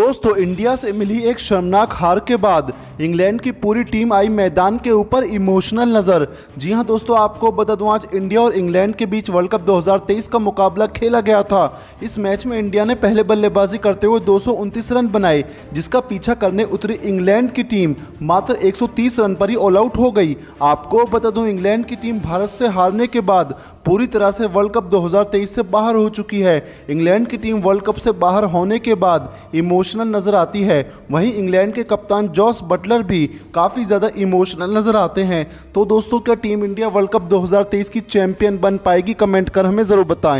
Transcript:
दोस्तों तो इंडिया से मिली एक शर्मनाक हार के बाद इंग्लैंड की पूरी टीम आई मैदान के ऊपर इमोशनल नज़र जी हां दोस्तों आपको बता दूं आज इंडिया और इंग्लैंड के बीच वर्ल्ड कप 2023 का मुकाबला खेला गया था इस मैच में इंडिया ने पहले बल्लेबाजी करते हुए दो रन बनाए जिसका पीछा करने उतरी इंग्लैंड की टीम मात्र एक रन पर ही ऑल आउट हो गई आपको बता दूं इंग्लैंड की टीम भारत से हारने के बाद पूरी तरह से वर्ल्ड कप दो से बाहर हो चुकी है इंग्लैंड की टीम वर्ल्ड कप से बाहर होने के बाद इमोशन इमोशनल नज़र आती है वहीं इंग्लैंड के कप्तान जॉस बटलर भी काफ़ी ज़्यादा इमोशनल नज़र आते हैं तो दोस्तों क्या टीम इंडिया वर्ल्ड कप 2023 की चैंपियन बन पाएगी कमेंट कर हमें ज़रूर बताएं